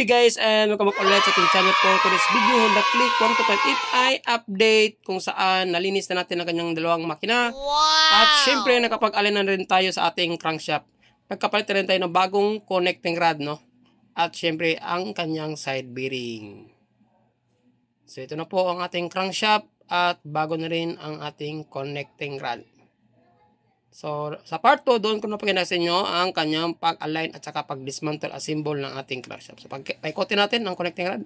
day guys and welcome back ulit sa ating channel for this video Honda Click one to 125 if I update kung saan nalinis na natin ang kanyang dalawang makina wow! at syempre nakapag-alin na rin tayo sa ating crankshaft nagkapalit na rin tayo ng bagong connecting rod no at syempre ang kanyang side bearing so ito na po ang ating crankshaft at bago na rin ang ating connecting rod So, sa part 2, doon ko na pakina sa inyo ang kanyang pag-align at saka pag-dismantle assemble ng ating crankshaft. So, pag-paikotin natin ang connecting rod.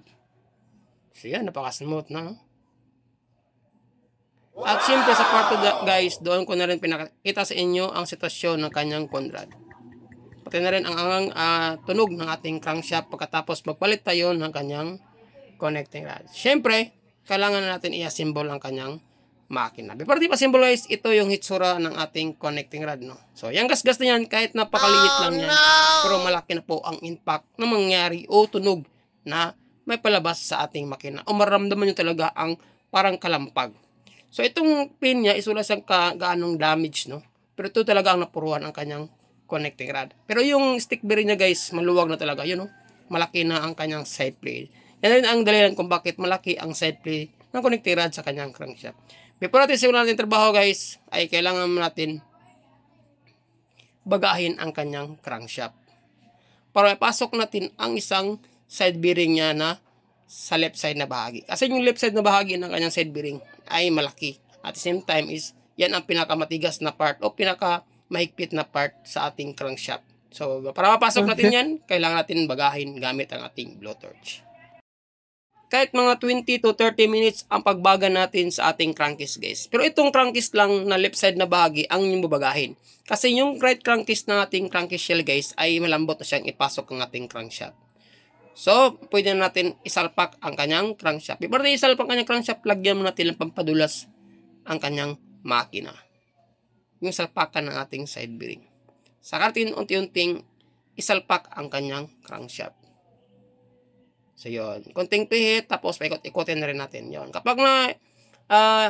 So, yan, napaka-smooth na. At simple sa part 2, guys, doon ko na rin pinakita sa inyo ang sitwasyon ng kanyang conrad. Pati na rin ang, ang uh, ah, tunog ng ating crankshaft pagkatapos magpalit tayo ng kanyang connecting rod. Siyempre, kailangan natin i-assemble ang kanyang makina. Pero di ba symbolize ito yung hitsura ng ating connecting rod, no? So, yung gasgas na yan, kahit napakaliit oh, lang yan, no! pero malaki na po ang impact na mangyari o tunog na may palabas sa ating makina. O maramdaman nyo talaga ang parang kalampag. So, itong pin niya is wala siyang gaanong damage, no? Pero ito talaga ang napuruan ang kanyang connecting rod. Pero yung stick bearing niya, guys, maluwag na talaga. Yun, no? Malaki na ang kanyang side plate. Yan rin ang dalilan kung bakit malaki ang side plate ng connecting rod sa kanyang crankshaft. Before natin simulan natin trabaho guys, ay kailangan natin bagahin ang kanyang crankshaft. Para ipasok natin ang isang side bearing niya na sa left side na bahagi. Kasi yung left side na bahagi ng kanyang side bearing ay malaki. At the same time is, yan ang pinakamatigas na part o pinaka na part sa ating crankshaft. So, para mapasok natin yan, kailangan natin bagahin gamit ang ating blowtorch kahit mga 20 to 30 minutes ang pagbaga natin sa ating crankcase guys. Pero itong crankcase lang na left side na bahagi ang inyong babagahin. Kasi yung right crankcase na ating crankcase shell guys ay malambot na siyang ipasok ang ating crankshaft. So, pwede na natin isalpak ang kanyang crankshaft. Before na isalpak ang kanyang crankshaft, lagyan mo natin ng pampadulas ang kanyang makina. Yung salpakan ng ating side bearing. Saka natin unti-unting isalpak ang kanyang crankshaft. So, yun. Konting pihit, tapos paikot-ikotin na rin natin. Yun. Kapag na, uh, ah,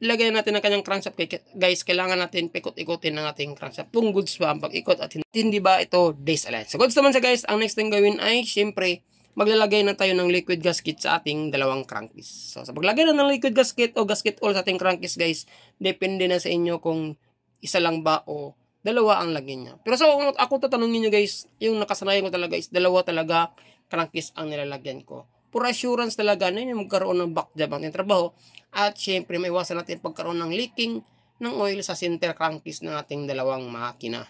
ilagay natin ang kanyang crankshaft, guys, kailangan natin paikot-ikotin ng ating crankshaft. Kung goods ba ang pag-ikot at hindi ba ito disallow. So, goods naman sa guys, ang next thing gawin ay, syempre, maglalagay na tayo ng liquid gasket sa ating dalawang crankcase. So, sa paglagay na ng liquid gasket o gasket oil sa ating crankcase, guys, depende na sa inyo kung isa lang ba o dalawa ang lagyan niya. Pero so, ako tatanungin niyo guys, yung nakasanayan ko talaga is dalawa talaga crankcase ang nilalagyan ko. For assurance talaga na ano hindi magkaroon ng back job ang trabaho at syempre may iwasan natin pagkaroon ng leaking ng oil sa center crankcase ng ating dalawang makina.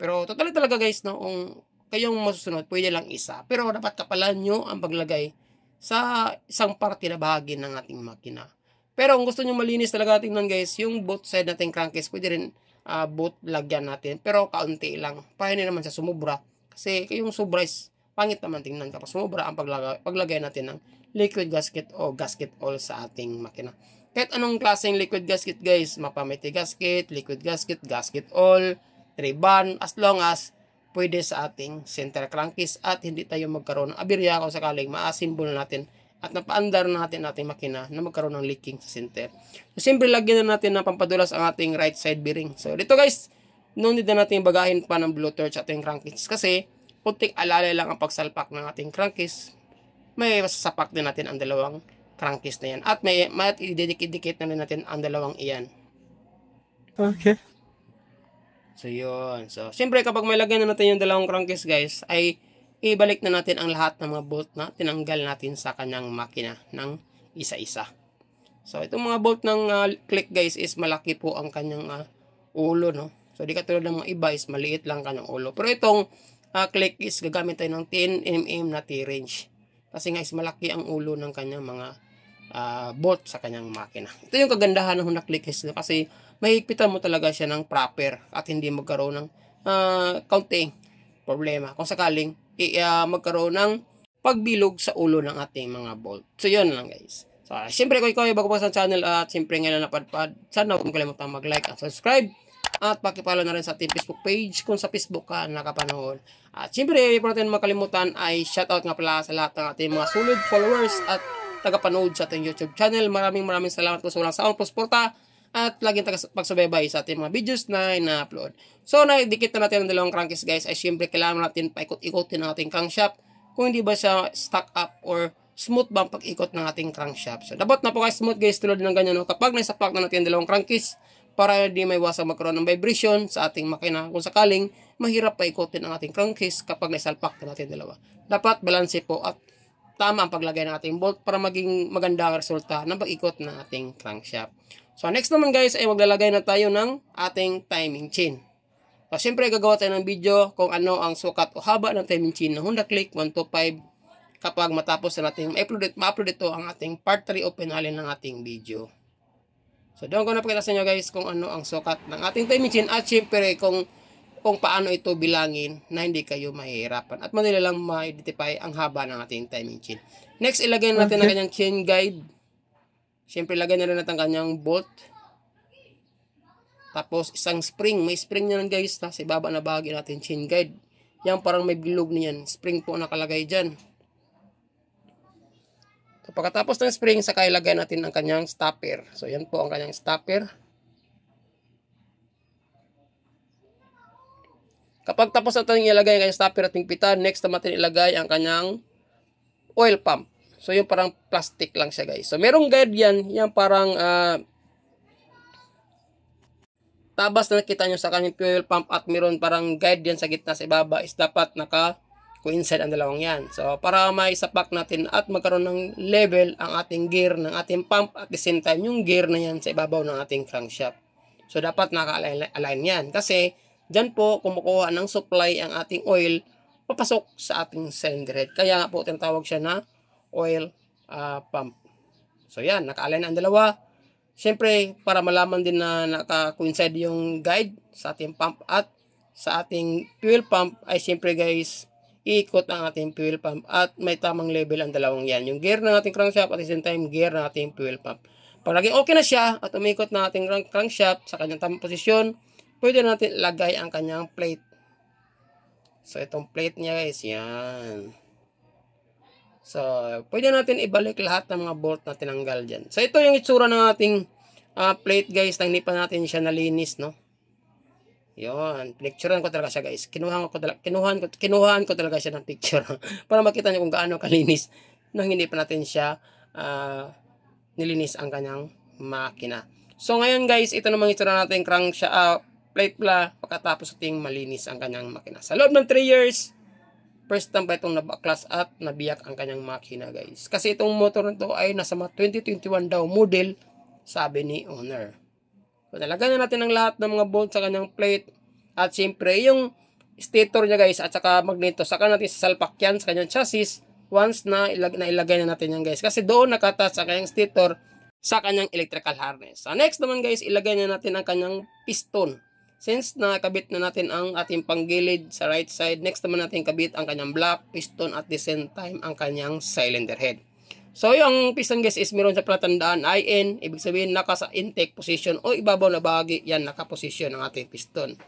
Pero totally talaga guys, no, kung kayong masusunod, pwede lang isa. Pero dapat kapalan nyo ang paglagay sa isang parte na bahagi ng ating makina. Pero kung gusto nyo malinis talaga tingnan guys, yung both side nating crankcase, pwede rin uh, both lagyan natin. Pero kaunti lang. Para naman sa sumubra. Kasi yung sobra is pangit naman tingnan kapag sumobra ang paglagay, paglagay natin ng liquid gasket o gasket all sa ating makina. Kahit anong klaseng liquid gasket guys, mapamiti gasket, liquid gasket, gasket all, ribbon, as long as pwede sa ating center crankcase at hindi tayo magkaroon ng abirya kung sakaling maasimbol natin at napaandar natin ating makina na magkaroon ng leaking sa center. So, siyempre, lagyan na natin na pampadulas ang ating right side bearing. So, dito guys, noon din na natin bagahin pa ng blue torch ating crankcase kasi Punting alalay lang ang pagsalpak ng ating crankcase, may masasapak din natin ang dalawang crankcase na yan. At may mat ididikit-dikit na rin natin ang dalawang iyan. Okay. So, yun. So, siyempre kapag may lagyan na natin yung dalawang crankcase guys, ay ibalik na natin ang lahat ng mga bolt na tinanggal natin sa kanyang makina ng isa-isa. So, itong mga bolt ng uh, click guys is malaki po ang kanyang uh, ulo, no? So, di katulad ng mga iba is maliit lang kanyang ulo. Pero itong uh, click is gagamit tayo ng 10mm na T-range. Kasi nga is malaki ang ulo ng kanyang mga uh, bolt sa kanyang makina. Ito yung kagandahan ng Honda click is kasi mahigpitan mo talaga siya ng proper at hindi magkaroon ng uh, ah, counting problema. Kung sakaling uh, magkaroon ng pagbilog sa ulo ng ating mga bolt. So yun lang guys. So, uh, siyempre kung ikaw ay bago pa sa channel at siyempre ngayon na padpad. sana huwag kalimutan mag-like at subscribe. At pakipalo na rin sa ating Facebook page kung sa Facebook ka nakapanood. At syempre, hindi po natin makalimutan ay shoutout nga pala sa lahat ng ating mga solid followers at tagapanood sa ating YouTube channel. Maraming maraming salamat po sa walang saon po suporta at laging pagsubaybay sa ating mga videos na ina-upload. So, naidikit na natin ang dalawang crankies guys ay syempre kailangan natin paikot-ikotin ang ating crankshaft kung hindi ba siya stock up or smooth bang pag-ikot ng ating crankshaft. So, dapat na po guys smooth guys tulad ng ganyan. No? Kapag naisapak na natin ang dalawang crankies, para di may wasang magkaroon ng vibration sa ating makina kung sakaling mahirap ikotin ang ating crankcase kapag naisalpak na natin dalawa. Dapat balanse po at tama ang paglagay ng ating bolt para maging maganda ang resulta ng pag-ikot ng ating crankshaft. So next naman guys ay maglalagay na tayo ng ating timing chain. So, syempre gagawa tayo ng video kung ano ang sukat o haba ng timing chain ng Honda Click 125 kapag matapos na natin ma-upload ma ito ang ating part 3 o finale ng ating video. So doon ko na pakita sa inyo guys kung ano ang sukat ng ating timing machine at syempre kung kung paano ito bilangin na hindi kayo mahihirapan at madali lang ma-identify ang haba ng ating timing chain. Next, ilagay natin okay. ang kanyang chain guide. Siyempre, ilagay na rin natin ang kanyang bolt. Tapos, isang spring. May spring na guys. Sa ibaba na bahagi natin chain guide. Yan, parang may bilog niyan. Spring po nakalagay dyan. So, pagkatapos ng spring, saka ilagay natin ang kanyang stopper. So, yan po ang kanyang stopper. Kapag tapos natin ilagay ang kanyang stopper at pingpitan, next naman natin ilagay ang kanyang oil pump. So, yung parang plastic lang siya, guys. So, merong guide yan. Yan parang uh, tabas na nakita nyo sa kanyang fuel pump at meron parang guide yan sa gitna sa ibaba is dapat naka coincide ang dalawang yan. So, para maisapak natin at magkaroon ng level ang ating gear ng ating pump at the same time yung gear na yan sa ibabaw ng ating crankshaft. So, dapat naka-align yan. Kasi, dyan po kumukuha ng supply ang ating oil papasok sa ating cylinder head. Kaya po tinatawag siya na oil uh, pump. So, yan. Naka-align ang dalawa. Siyempre, para malaman din na naka-coincide yung guide sa ating pump at sa ating fuel pump ay siyempre guys iikot ang ating fuel pump at may tamang level ang dalawang yan. Yung gear ng ating crankshaft at the same time gear ng ating fuel pump. Pag naging okay na siya at umikot na ating crankshaft sa kanyang tamang posisyon, pwede natin lagay ang kanyang plate. So itong plate niya guys, yan. So pwede natin ibalik lahat ng mga bolt na tinanggal dyan. So ito yung itsura ng ating uh, plate guys, nang hindi pa natin siya nalinis no. Yun, pinicturean ko talaga siya guys. Kinuhaan ko talaga, kinuhaan ko, kinuhaan ko talaga siya ng picture para makita niyo kung gaano kalinis nang hindi pa natin siya uh, nilinis ang kanyang makina. So ngayon guys, ito namang itsura natin crank siya uh, plate pla pagkatapos ating malinis ang kanyang makina. Sa loob ng 3 years, first time pa itong nabaklas at nabiyak ang kanyang makina guys. Kasi itong motor nito ay nasa 2021 daw model sabi ni owner. So, nalagay natin ang lahat ng mga bolt sa kanyang plate. At siyempre, yung stator niya guys at saka magneto saka natin sasalpak sa kanyang chassis once na, ilag na ilagay na natin yan guys kasi doon nakata sa kanyang stator sa kanyang electrical harness. so, next naman guys ilagay na natin ang kanyang piston since nakabit na natin ang ating panggilid sa right side next naman natin kabit ang kanyang block piston at the same time ang kanyang cylinder head. So, yung piston gas is meron sa platandaan, IN, ibig sabihin naka sa intake position o ibabaw na bahagi, yan naka-position ng ating piston.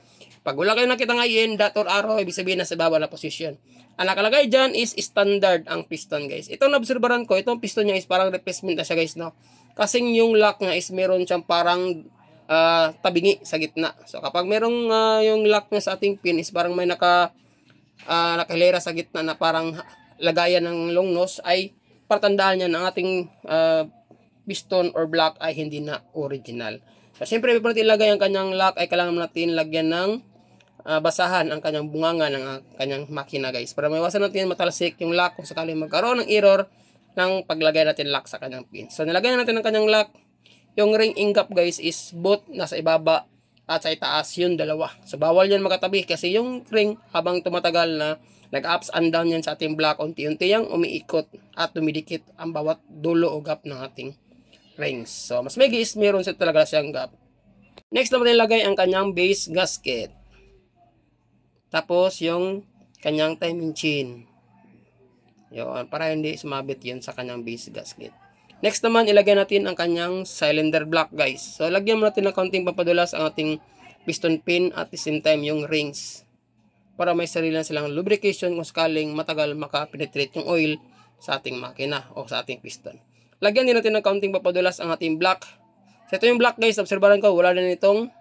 Pag wala kayo nakita ng IN, dot or arrow, ibig sabihin nasa ibabaw na position. Ang nakalagay dyan is standard ang piston guys. Itong naobserbaran ko, itong piston niya is parang replacement na siya guys, no? Kasing yung lock nga is meron siyang parang uh, tabingi sa gitna. So, kapag merong uh, yung lock niya sa ating pin is parang may naka, uh, nakahilera sa gitna na parang lagayan ng long nose ay para tandaan na ang ating uh, piston or block ay hindi na original. So, siyempre, bago natin ilagay ang kanyang lock, ay kailangan natin lagyan ng uh, basahan ang kanyang bunganga ng uh, kanyang makina, guys. Para maiwasan natin matalasik yung lock kung sakali magkaroon ng error ng paglagay natin lock sa kanyang pin. So, nilagay natin ang kanyang lock. Yung ring ingap, guys, is both nasa ibaba at sa itaas yung dalawa. So, bawal yan magkatabi kasi yung ring habang tumatagal na Nag-ups and down yan sa ating block. Unti-unti yung umiikot at dumidikit ang bawat dulo o gap ng ating rings. So, mas may is meron siya talaga siyang gap. Next naman nilagay ang kanyang base gasket. Tapos, yung kanyang timing chain. Yun, para hindi sumabit yun sa kanyang base gasket. Next naman, ilagay natin ang kanyang cylinder block, guys. So, lagyan mo natin ng kaunting papadulas ang ating piston pin at the same time yung rings para may sarili na silang lubrication kung sakaling matagal makapenetrate yung oil sa ating makina o sa ating piston. Lagyan din natin ng counting papadulas ang ating block. So ito yung block guys, obserbahan ko, wala na nitong,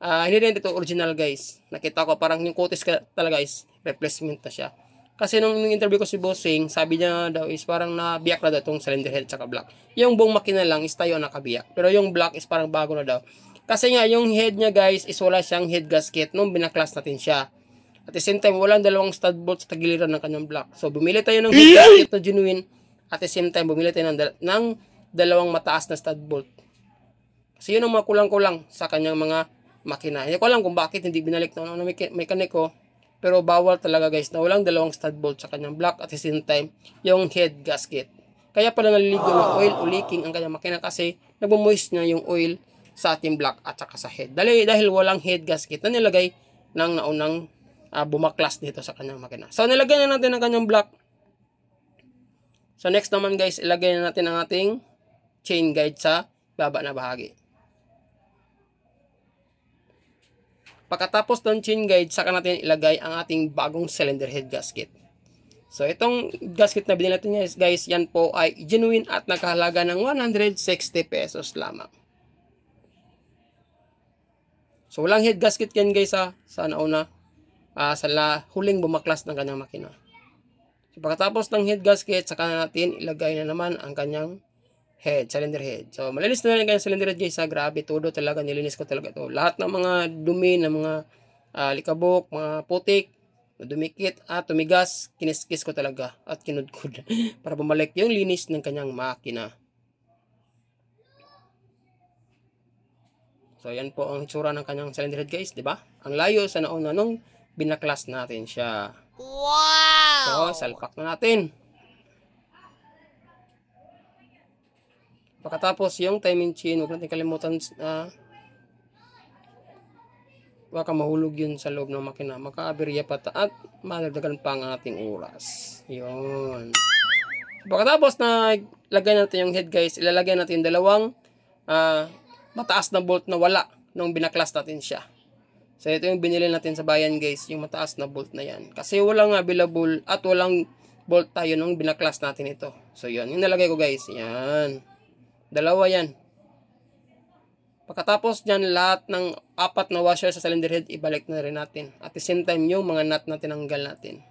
uh, ah, hindi din ito original guys. Nakita ko parang yung ka, talaga guys, replacement na siya. Kasi nung, nung interview ko si Bossing, sabi niya daw is parang nabiyak na daw itong cylinder head tsaka black. Yung buong makina lang is tayo nakabiyak. Pero yung block is parang bago na daw. Kasi nga, yung head niya guys is wala siyang head gasket nung binaklas natin siya. At the same time, walang dalawang stud bolt sa tagiliran ng kanyang block. So, bumili tayo ng higit na genuine. At the same time, bumili tayo ng, dal- ng dalawang mataas na stud bolt. Kasi yun ang mga kulang-kulang sa kanyang mga makina. Hindi ko alam kung bakit hindi binalik na ano mekaniko. Pero bawal talaga guys na walang dalawang stud bolt sa kanyang block at the same time yung head gasket. Kaya pala naliligo ng oil o leaking ang kanyang makina kasi nabumoist niya yung oil sa ating block at saka sa head. Dahil, dahil walang head gasket na nilagay ng naunang uh, bumaklas dito sa kanyang makina. So, nilagyan na natin ang kanyang block. So, next naman guys, ilagay na natin ang ating chain guide sa baba na bahagi. Pagkatapos ng chain guide, saka natin ilagay ang ating bagong cylinder head gasket. So, itong gasket na binili natin guys, guys, yan po ay genuine at nakahalaga ng 160 pesos lamang. So, walang head gasket yan guys ha, sa nauna uh, sa la, huling bumaklas ng kanyang makina. So, pagkatapos ng head gasket, saka na natin ilagay na naman ang kanyang head, cylinder head. So, malinis na rin kanyang cylinder head guys. Ha? Grabe, todo talaga. Nilinis ko talaga to. Lahat ng mga dumi, ng mga uh, likabok, mga putik, na dumikit at tumigas, kiniskis ko talaga at kinudkod para bumalik yung linis ng kanyang makina. So, yan po ang tsura ng kanyang cylinder head guys, di ba? Ang layo sa nauna nung binaklas natin siya. Wow! So, salpak na natin. Pagkatapos, yung timing chain, huwag natin kalimutan na ah, baka mahulog yun sa loob ng makina. Maka-aberya pa ta at malagdagan pa ang ating oras. Yun. Pagkatapos na lagay natin yung head guys, ilalagay natin yung dalawang uh, mataas na bolt na wala nung binaklas natin siya. So, ito yung binili natin sa bayan guys, yung mataas na bolt na yan. Kasi walang available at walang bolt tayo nung binaklas natin ito. So, yun. Yung nalagay ko guys. Yan. Dalawa yan. Pagkatapos dyan, lahat ng apat na washer sa cylinder head, ibalik na rin natin. At the same time, yung mga nut na tinanggal natin.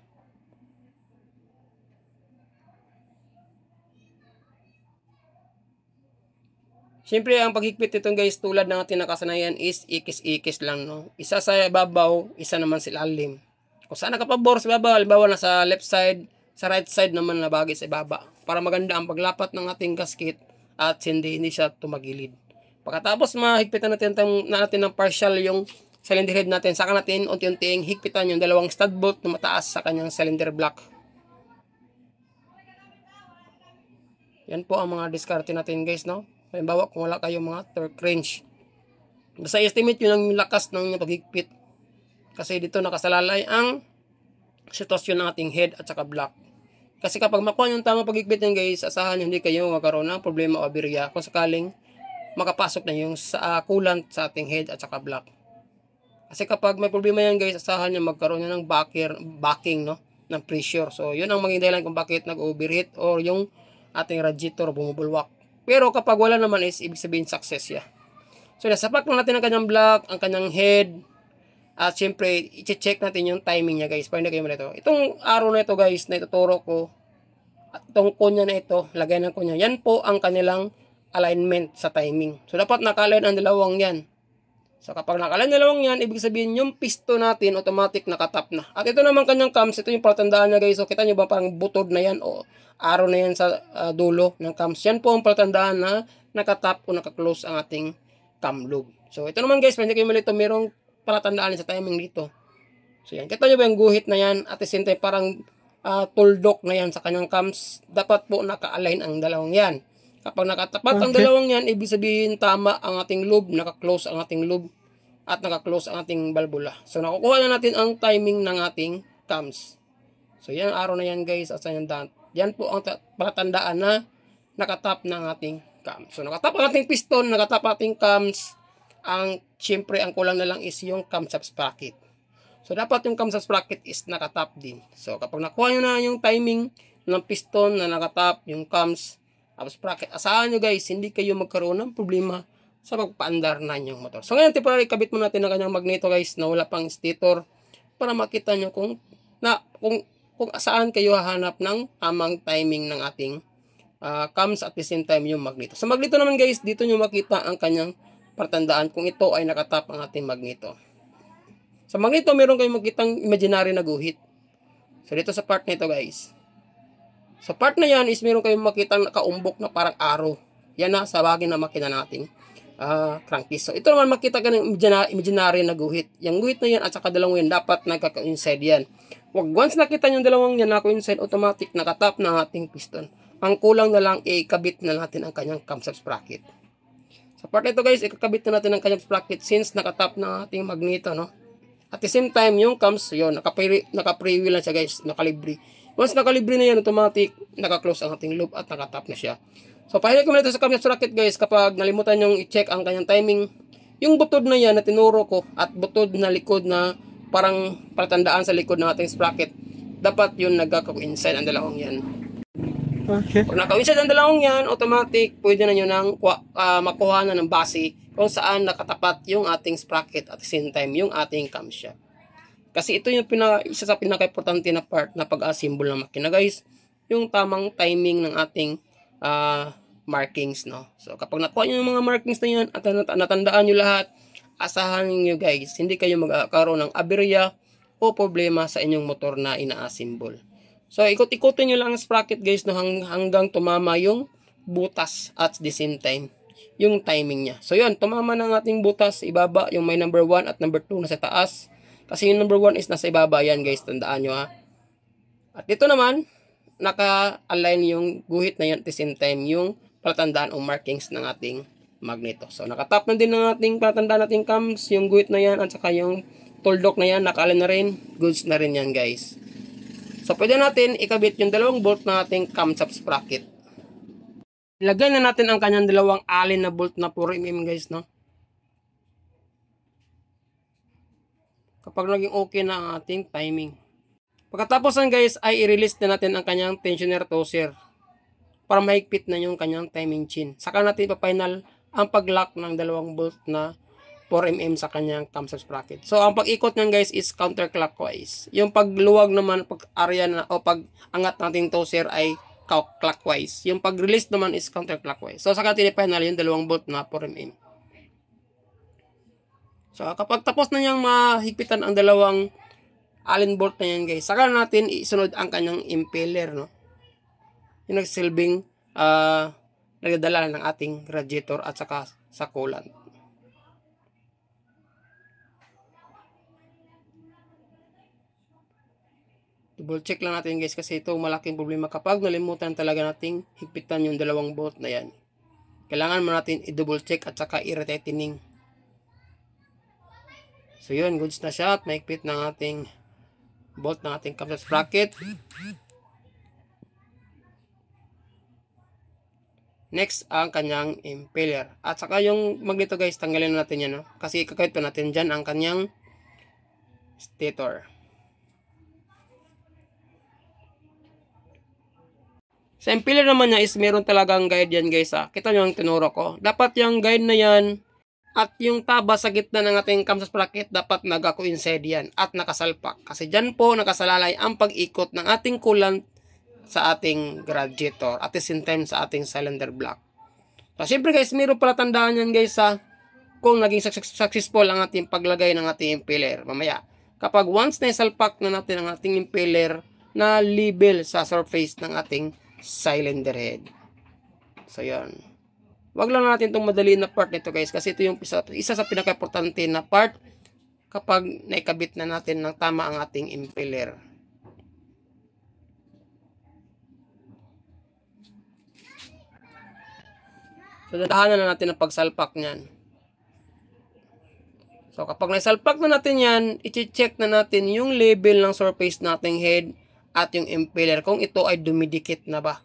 Siyempre, ang paghigpit nito guys, tulad ng ating nakasanayan is ikis-ikis lang. No? Isa sa babaw, isa naman sa ilalim. Kung saan nakapabor sa babaw, halimbawa na sa left side, sa right side naman na bagay sa ibaba. Para maganda ang paglapat ng ating gasket at hindi, hindi siya tumagilid. Pagkatapos mahigpitan natin, natin ng partial yung cylinder head natin, saka natin unti-unting higpitan yung dalawang stud bolt na mataas sa kanyang cylinder block. Yan po ang mga diskarte natin guys, no? Halimbawa kung wala kayong mga torque wrench. Basta estimate nyo ang lakas ng inyong paghigpit. Kasi dito nakasalalay ang sitwasyon ng ating head at saka block. Kasi kapag makuha yung tamang paghigpit nyo guys, asahan nyo hindi kayo magkaroon ng problema o abirya kung sakaling makapasok na yung sa, uh, coolant sa ating head at saka block. Kasi kapag may problema yan guys, asahan nyo magkaroon nyo ng backer, backing no? ng pressure. So yun ang maging dahilan kung bakit nag-overheat or yung ating radiator bumubulwak. Pero kapag wala naman is ibig sabihin success siya. So nasapak lang natin ang kanyang block, ang kanyang head, at syempre, i-check natin yung timing niya guys. Para hindi kayo malito. Itong arrow na ito guys, na ituturo ko, at itong kunya na ito, lagay ng kunya. Yan po ang kanilang alignment sa timing. So dapat nakalign ang dalawang yan. So kapag ang dalawang yan, ibig sabihin yung pisto natin automatic nakatap na. At ito naman kanyang cams, ito yung palatandaan niya guys. So kita nyo ba parang butod na yan o araw na yan sa uh, dulo ng cams. Yan po ang palatandaan na nakatap o nakaklose ang ating cam loop. So, ito naman guys, pwede kayo malito, merong palatandaan sa timing dito. So, yan. Kita nyo ba yung guhit na yan? At isintay parang uh, tuldok na yan sa kanyang cams. Dapat po naka-align ang dalawang yan. Kapag nakatapat okay. ang dalawang yan, ibig sabihin tama ang ating lube, naka-close ang ating lube, at naka-close ang ating balbula. So, nakukuha na natin ang timing ng ating cams. So, yan ang araw na yan guys, at sa yan yan po ang palatandaan na nakatap ng ating cams. So nakatap ang ating piston, nakatap ang ating cams. Ang syempre, ang kulang na lang is yung camshaft shaft sprocket. So dapat yung camshaft shaft sprocket is nakatap din. So kapag nakuha nyo na yung timing ng piston na nakatap, yung cams sprocket, asahan nyo guys, hindi kayo magkaroon ng problema sa pagpaandar na inyong motor. So ngayon temporary kabit mo natin ang kanyang magneto guys na wala pang stator para makita nyo kung na kung kung saan kayo hahanap ng tamang timing ng ating uh, ah, comes at the same time yung magneto. Sa magneto naman guys, dito nyo makita ang kanyang partandaan kung ito ay nakatap ang ating magneto. Sa magneto, meron kayong magkitang imaginary na guhit. So dito sa part nito guys. Sa part na yan is meron kayong makitang nakaumbok na parang arrow. Yan na sa bagay na makina natin uh, ah, crankcase. So, ito naman makita ka ng imaginary na guhit. Yung guhit na yan at saka dalawang yan, dapat nagkaka-inside yan. Wag once nakita yung dalawang yan ako inside automatic nakatap na ating piston. Ang kulang na lang ay na natin ang kanyang camshaft sprocket. Sa part nito guys, ikakabit na natin ang kanyang sprocket since nakatap na ating magneto no. At the same time, yung cams, yun, naka-free naka wheel lang siya guys, nakalibre. Once nakalibre na yan, automatic, naka-close ang ating loop at nakatap na siya. So, pahilig ko nito sa camshaft sprocket guys, kapag nalimutan yung i-check ang kanyang timing, yung butod na yan na tinuro ko at butod na likod na parang patandaan sa likod ng ating sprocket. Dapat yun nagkaka-coincide ang dalawang yan. Okay. Kung naka ang dalawang yan, automatic pwede na nyo nang uh, makuha na ng base kung saan nakatapat yung ating sprocket at the same time yung ating camshaft. Kasi ito yung pinaka, isa sa pinaka-importante na part na pag-assemble ng makina guys, yung tamang timing ng ating uh, markings. No? So kapag nakuha nyo yung mga markings na yan at nat natandaan nyo lahat, asahan ninyo guys, hindi kayo magkaroon ng aberya o problema sa inyong motor na inaasimbol. So, ikot-ikotin nyo lang ang sprocket guys no, hanggang tumama yung butas at the same time yung timing niya. So, yun, tumama ng ating butas, ibaba yung may number 1 at number 2 na sa taas. Kasi yung number 1 is nasa ibaba yan guys, tandaan nyo ha. At dito naman, naka-align yung guhit na yan at the same time yung palatandaan o markings ng ating magneto. So, nakatap na din ng ating patanda nating cams, yung guhit na yan, at saka yung toldok na yan, nakala na rin, goods na rin yan guys. So, pwede natin ikabit yung dalawang bolt na ating camshaft sprocket. Ilagay na natin ang kanyang dalawang alin na bolt na 4mm guys, no? Kapag naging okay na ang ating timing. Pagkatapos yan guys, ay i-release na natin ang kanyang tensioner toser para mahigpit na yung kanyang timing chain. Saka natin pa-final ang paglock ng dalawang bolt na 4mm sa kanyang thumb bracket. So, ang pag-ikot niyan guys is counterclockwise. Yung pagluwag naman, pag area na, o pag angat natin to sir ay clockwise. Yung pag-release naman is counterclockwise. So, saka tinipay na yung dalawang bolt na 4mm. So, kapag tapos na niyang mahigpitan ang dalawang allen bolt na yan guys, saka natin isunod ang kanyang impeller, no? Yung nagsilbing, ah, uh, nagdadala ng ating radiator at saka sa coolant. Double check lang natin guys kasi ito malaking problema kapag nalimutan talaga nating higpitan yung dalawang bolt na yan. Kailangan mo natin i-double check at saka i-retightening. So yun, goods na siya at na ng ating bolt ng ating capsule sprocket. Next, ang kanyang impeller. At saka yung magnito guys, tanggalin na natin yan. No? Kasi kakait pa natin dyan ang kanyang stator. Sa impeller naman niya is meron talagang guide yan guys. Ha? Ah. Kita nyo ang tinuro ko. Dapat yung guide na yan at yung taba sa gitna ng ating camshaft bracket dapat nag-coincide yan at nakasalpak. Kasi dyan po nakasalalay ang pag-ikot ng ating coolant sa ating graduator at the same time sa ating cylinder block. So, syempre guys, meron pala tandaan yan guys sa kung naging successful ang ating paglagay ng ating impeller. Mamaya, kapag once na isalpak na natin ang ating impeller na level sa surface ng ating cylinder head. So, yun. Huwag lang natin itong madaliin na part nito guys kasi ito yung isa, isa sa pinaka-importante na part kapag naikabit na natin ng tama ang ating impeller. So, dadahanan na natin ang pagsalpak niyan. So, kapag naisalpak na natin yan, iti-check na natin yung level ng surface nating head at yung impeller kung ito ay dumidikit na ba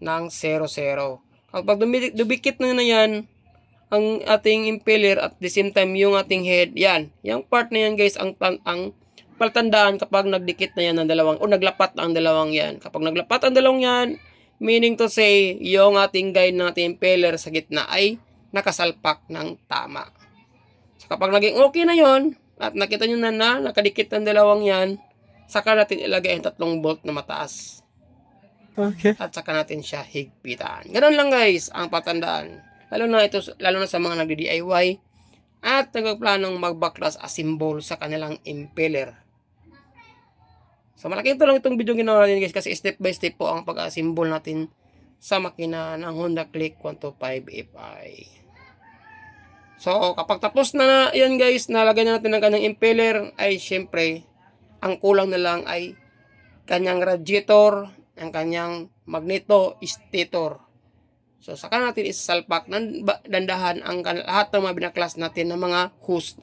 ng 0-0. Kapag dumidikit na na yan, ang ating impeller at the same time yung ating head, yan. Yung part na yan guys, ang, ang palatandaan kapag nagdikit na yan ng dalawang o naglapat ang dalawang yan. Kapag naglapat ang dalawang yan, Meaning to say, yung ating guide ng impeller sa gitna ay nakasalpak ng tama. So kapag naging okay na yon at nakita nyo na na nakadikit ang dalawang yan, saka natin ilagay ang tatlong bolt na mataas. Okay. At saka natin siya higpitan. Ganun lang guys ang patandaan. Lalo na ito lalo na sa mga nagdi-DIY at nagpaplanong magbaklas as symbol sa kanilang impeller So malaking tulong itong video ginawa natin guys kasi step by step po ang pag-assemble natin sa makina ng Honda Click 125 Fi. So kapag tapos na, yan guys, nalagay na natin ang kanyang impeller ay syempre ang kulang na lang ay kanyang radiator, ang kanyang magneto stator. So saka natin isasalpak ng dandahan ang lahat ng mga binaklas natin ng mga host.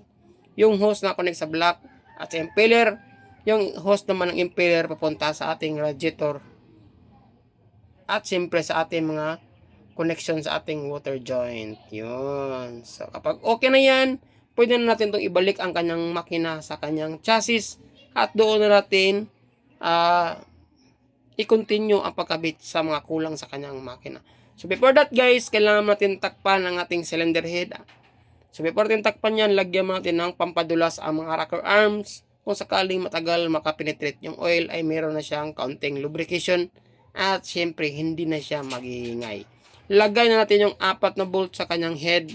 Yung host na connect sa block at sa impeller yung host naman ng impeller papunta sa ating radiator at siyempre sa ating mga connection sa ating water joint. Yun. So, kapag okay na yan, pwede na natin itong ibalik ang kanyang makina sa kanyang chassis at doon na natin uh, i-continue ang pagkabit sa mga kulang sa kanyang makina. So, before that guys, kailangan natin takpan ang ating cylinder head. So, before natin takpan yan, lagyan natin ng pampadulas ang mga rocker arms kung sakaling matagal makapenetrate yung oil ay meron na siyang counting lubrication at syempre hindi na siya maghihingay. Lagay na natin yung apat na bolt sa kanyang head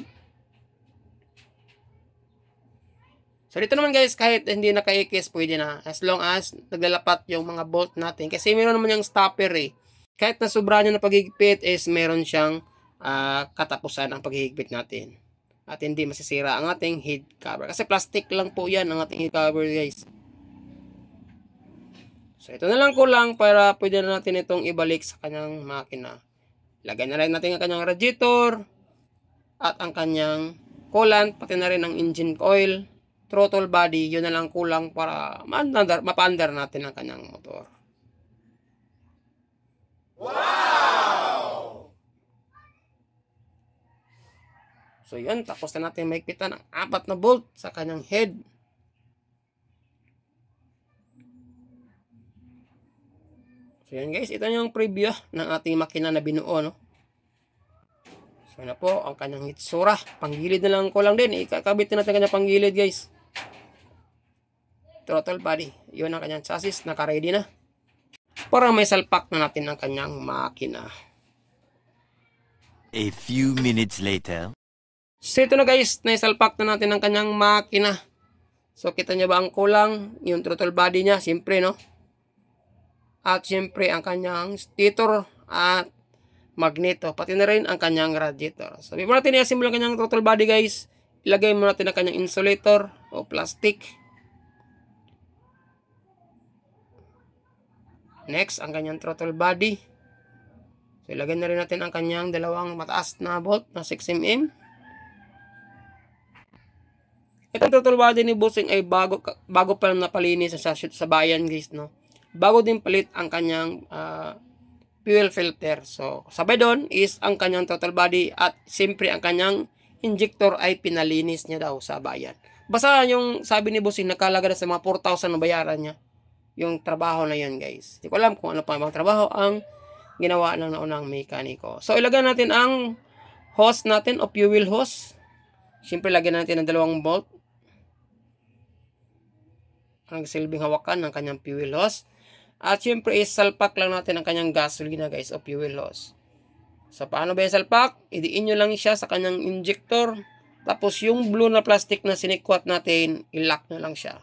So dito naman guys, kahit hindi nakaikis, pwede na. As long as naglalapat yung mga bolt natin. Kasi meron naman yung stopper eh. Kahit na sobra niya na pagigpit is meron siyang uh, katapusan ang paghigpit natin at hindi masisira ang ating head cover. Kasi plastic lang po yan ang ating head cover guys. So ito na lang kulang para pwede na natin itong ibalik sa kanyang makina. Lagyan na rin natin ang kanyang radiator at ang kanyang coolant, pati na rin ang engine oil, throttle body, yun na lang kulang para mapaandar natin ang kanyang motor. Wow! So yun, tapos na natin maikpitan ng apat na bolt sa kanyang head. So yan guys, ito yung preview ng ating makina na binuo. No? So na po, ang kanyang hitsura. Panggilid na lang ko lang din. Ikakabit na natin kanyang panggilid guys. Throttle body. Yun ang kanyang chassis. Nakaready na. Para may salpak na natin ang kanyang makina. A few minutes later. So ito na guys, naisalpak na natin ang kanyang makina. So kita nyo ba ang kulang? Yung throttle body niya, siyempre no. At siyempre ang kanyang stator at magneto. Pati na rin ang kanyang radiator. So before natin i-assemble ang kanyang throttle body guys, ilagay muna natin ang kanyang insulator o plastic. Next, ang kanyang throttle body. So ilagay na rin natin ang kanyang dalawang mataas na bolt na 6mm. Itong throttle body ni Bossing ay eh, bago, bago pa lang napalinis sa, sa bayan guys, no? Bago din palit ang kanyang uh, fuel filter. So, sabay doon is ang kanyang total body at siyempre ang kanyang injector ay pinalinis niya daw sa bayan. Basta yung sabi ni Bossing nakalaga na sa mga 4,000 na bayaran niya yung trabaho na yun guys. Hindi ko alam kung ano pa bang trabaho ang ginawa ng naunang mekaniko. So, ilagay natin ang hose natin o fuel hose. Siyempre, lagyan natin ng dalawang bolt ang silbing hawakan ng kanyang fuel hose. At syempre is eh, salpak lang natin ang kanyang gasolina guys o fuel hose. So paano ba yung salpak? Idiin nyo lang siya sa kanyang injector. Tapos yung blue na plastic na sinikwat natin, ilock nyo lang siya.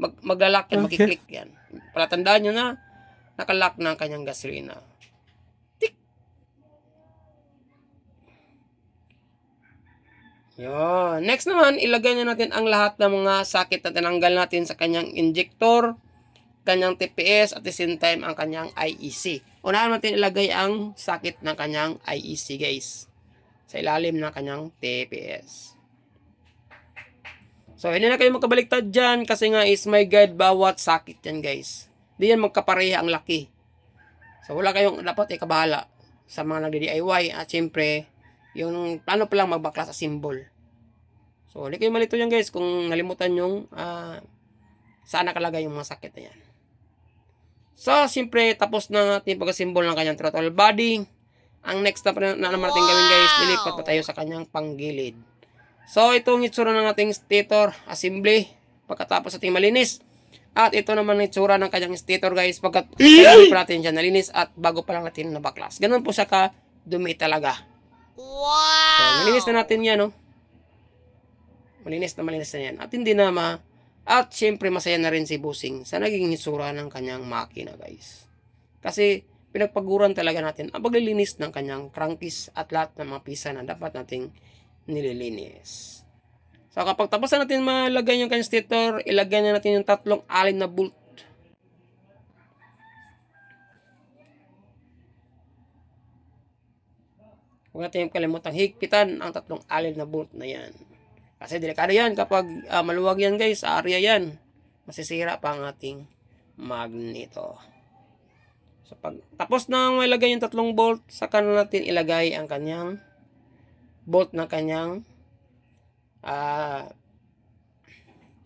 Mag maglalock yan, okay. makiklik yan. Palatandaan nyo na, nakalock na ang kanyang gasolina. Yun. Next naman, ilagay na natin ang lahat ng mga sakit na tinanggal natin sa kanyang injector, kanyang TPS, at the same time ang kanyang IEC. Unahan natin ilagay ang sakit ng kanyang IEC guys. Sa ilalim ng kanyang TPS. So, hindi na kayo magkabaliktad dyan kasi nga is my guide bawat sakit yan guys. Di yan magkapareha ang laki. So, wala kayong dapat ikabahala sa mga nagdi-DIY at siyempre yung plano pa lang magbakla sa symbol. So, hindi kayo malito yan guys kung nalimutan yung uh, ah, saan nakalagay yung mga sakit na yan. So, simpre, tapos na natin pag-symbol ng kanyang throttle body. Ang next na, na naman natin gawin guys, lilipat pa tayo sa kanyang panggilid. So, itong itsura ng ating stator assembly pagkatapos ating malinis. At ito naman ang itsura ng kanyang stator guys pagkat natin siya nalinis at bago pa lang natin nabaklas. Ganun po siya ka dumi talaga. Wow! So, nilinis na natin yan, no? Oh. Malinis na malinis na yan. At hindi na ma... At syempre, masaya na rin si Busing sa naging hisura ng kanyang makina, guys. Kasi, pinagpaguran talaga natin ang paglilinis ng kanyang crankcase at lahat ng mga pisa na dapat nating nililinis. So, kapag tapos na natin malagay yung kanyang stator, ilagay na natin yung tatlong alin na bolt Huwag natin kalimutang higpitan ang tatlong alin na bolt na yan. Kasi delikado yan kapag uh, maluwag yan guys, sa area yan, masisira pa ang ating magneto. So pag tapos na ilagay yung tatlong bolt, saka na natin ilagay ang kanyang bolt ng kanyang uh, ah,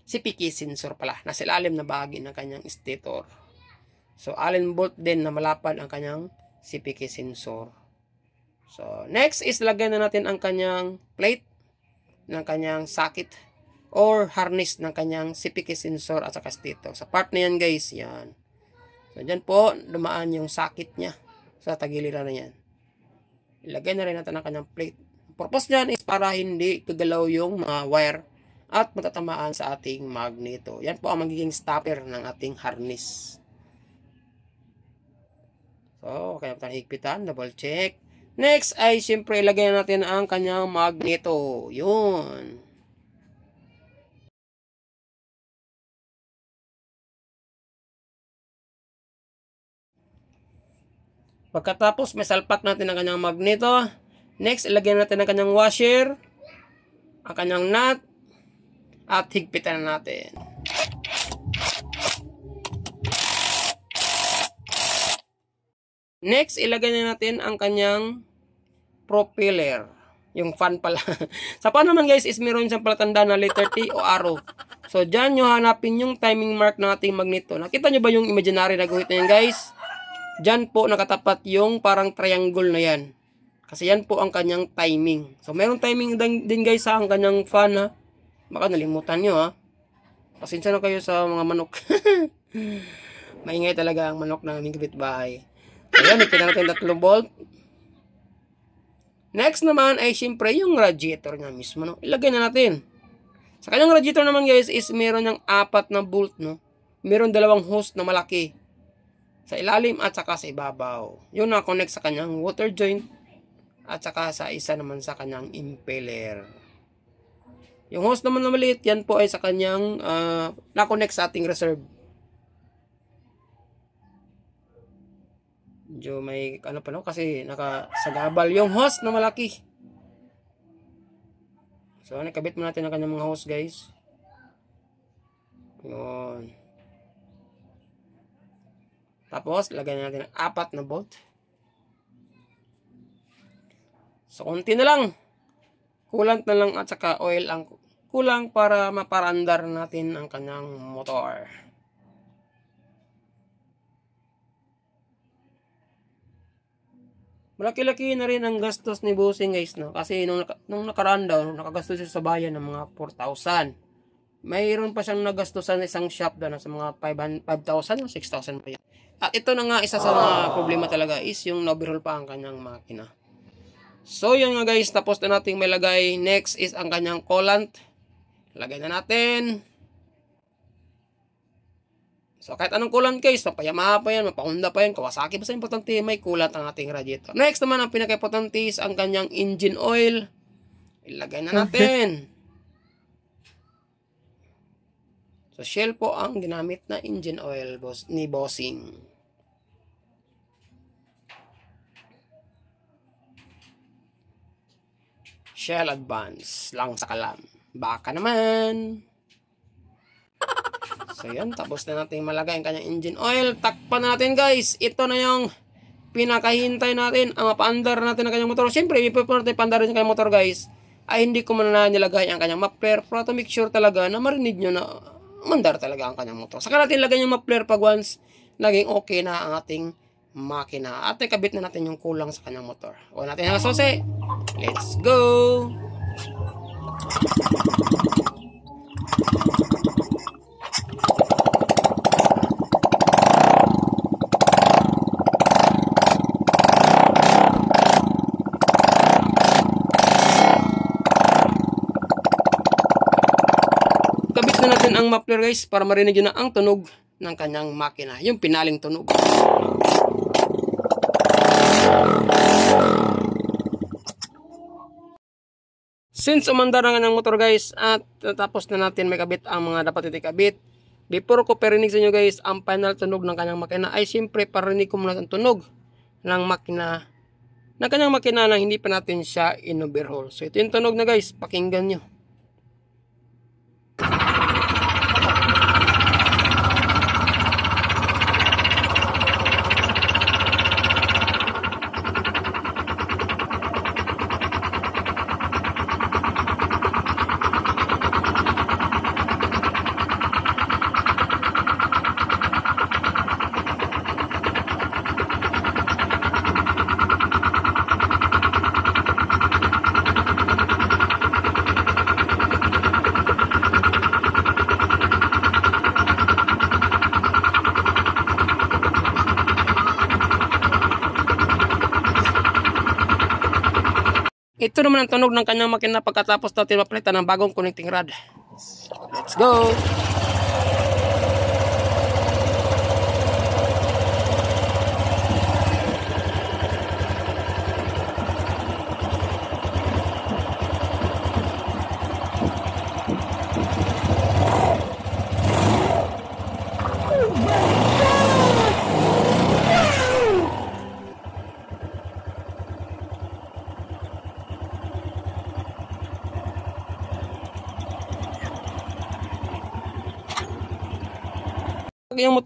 CPK sensor pala, nasa ilalim na bahagi ng kanyang stator. So allen bolt din na malapad ang kanyang CPK sensor. So, next is lagyan na natin ang kanyang plate ng kanyang sakit or harness ng kanyang CPK sensor at saka dito. Sa part na yan guys, yan. So, dyan po, dumaan yung sakit niya sa tagiliran na yan. Ilagay na rin natin ang kanyang plate. Purpose dyan is para hindi kagalaw yung mga wire at matatamaan sa ating magneto. Yan po ang magiging stopper ng ating harness. So, kaya natin higpitan, double check. Next ay siyempre lagyan natin ang kanyang magneto. Yun. Pagkatapos may salpak natin ang kanyang magneto. Next, ilagyan natin ang kanyang washer, ang kanyang nut, at higpitan natin. Next, ilagay na natin ang kanyang propeller. Yung fan pala. sa fan naman guys is meron siyang palatanda na letter T o arrow. So dyan nyo hanapin yung timing mark ng ating magneto. Nakita nyo ba yung imaginary na guhit na yan guys? Dyan po nakatapat yung parang triangle na yan. Kasi yan po ang kanyang timing. So meron timing din guys sa ang kanyang fan ha. Baka nalimutan nyo ha. Pasensya na kayo sa mga manok. Maingay talaga ang manok na aming kapitbahay. Ayan, ipinatay natin 3 volt. Next naman ay siyempre yung radiator nga mismo. No? Ilagay na natin. Sa kanyang radiator naman guys is meron ng apat na bolt. No? Meron dalawang hose na malaki. Sa ilalim at saka sa ibabaw. Yun na connect sa kanyang water joint. At saka sa isa naman sa kanyang impeller. Yung hose naman na maliit, yan po ay sa kanyang uh, na-connect sa ating reserve. Medyo may ano pa no kasi nakasagabal yung host na malaki. So nakabit mo natin ang kanyang mga host guys. Yun. Tapos lagyan natin ng apat na bolt. So konti na lang. Kulang na lang at saka oil ang kulang para maparandar natin ang kanyang motor. Malaki-laki na rin ang gastos ni Bossing guys, no? Kasi nung, nung nakaraan daw, nakagastos siya sa bayan ng mga 4,000. Mayroon pa siyang nagastosan sa isang shop daw sa mga 5,000 o 6,000 pa yan. At ito na nga isa sa mga ah. problema talaga is yung overhaul pa ang kanyang makina. So yun nga guys, tapos na nating may lagay. Next is ang kanyang coolant. Lagay na natin. So, kahit anong kulan case, mapayamaha pa yan, mapahonda pa yan, Kawasaki, basta importante may kulat ang ating radiator. Next naman, ang pinaka-importante is ang kanyang engine oil. Ilagay na natin. So, Shell po ang ginamit na engine oil boss, ni Bossing. Shell Advance, lang sa kalam. Baka naman. So yan, tapos na natin malagay ang kanyang engine oil. Takpan na natin guys. Ito na yung pinakahintay natin. Ang mapaandar natin ng kanyang motor. Siyempre, ipipo natin paandar yung kanyang motor guys. Ay hindi ko muna nilagay ang kanyang muffler para to make sure talaga na marinig nyo na mandar talaga ang kanyang motor. Saka natin lagay yung muffler pag once naging okay na ang ating makina. At ikabit na natin yung kulang sa kanyang motor. Huwag natin na sose. Let's go! Thank you. ang muffler guys para marinig nyo na ang tunog ng kanyang makina. Yung pinaling tunog. Since umandar na ng motor guys at natapos na natin may kabit ang mga dapat itikabit. Before ko perinig sa inyo guys ang final tunog ng kanyang makina ay siyempre parinig ko muna ang tunog ng makina ng kanyang makina na hindi pa natin siya in-overhaul. So ito yung tunog na guys, pakinggan nyo. naman ang tunog ng kanyang makina pagkatapos natin mapalitan ng bagong connecting rod. Let's go!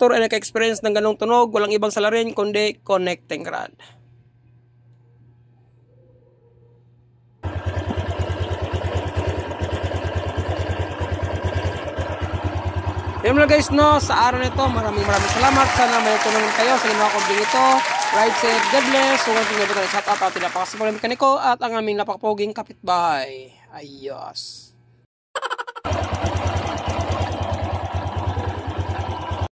motor ay naka-experience ng ganong tunog, walang ibang salarin kundi connecting rod. Yun lang guys no, sa araw nito, maraming maraming salamat. Sana may tunangan kayo sa lima kong dito. Ride safe, God bless. So, kung tingnan ko na shout out ang tinapakasimula mekaniko at ang aming napakapoging kapitbahay. Ayos.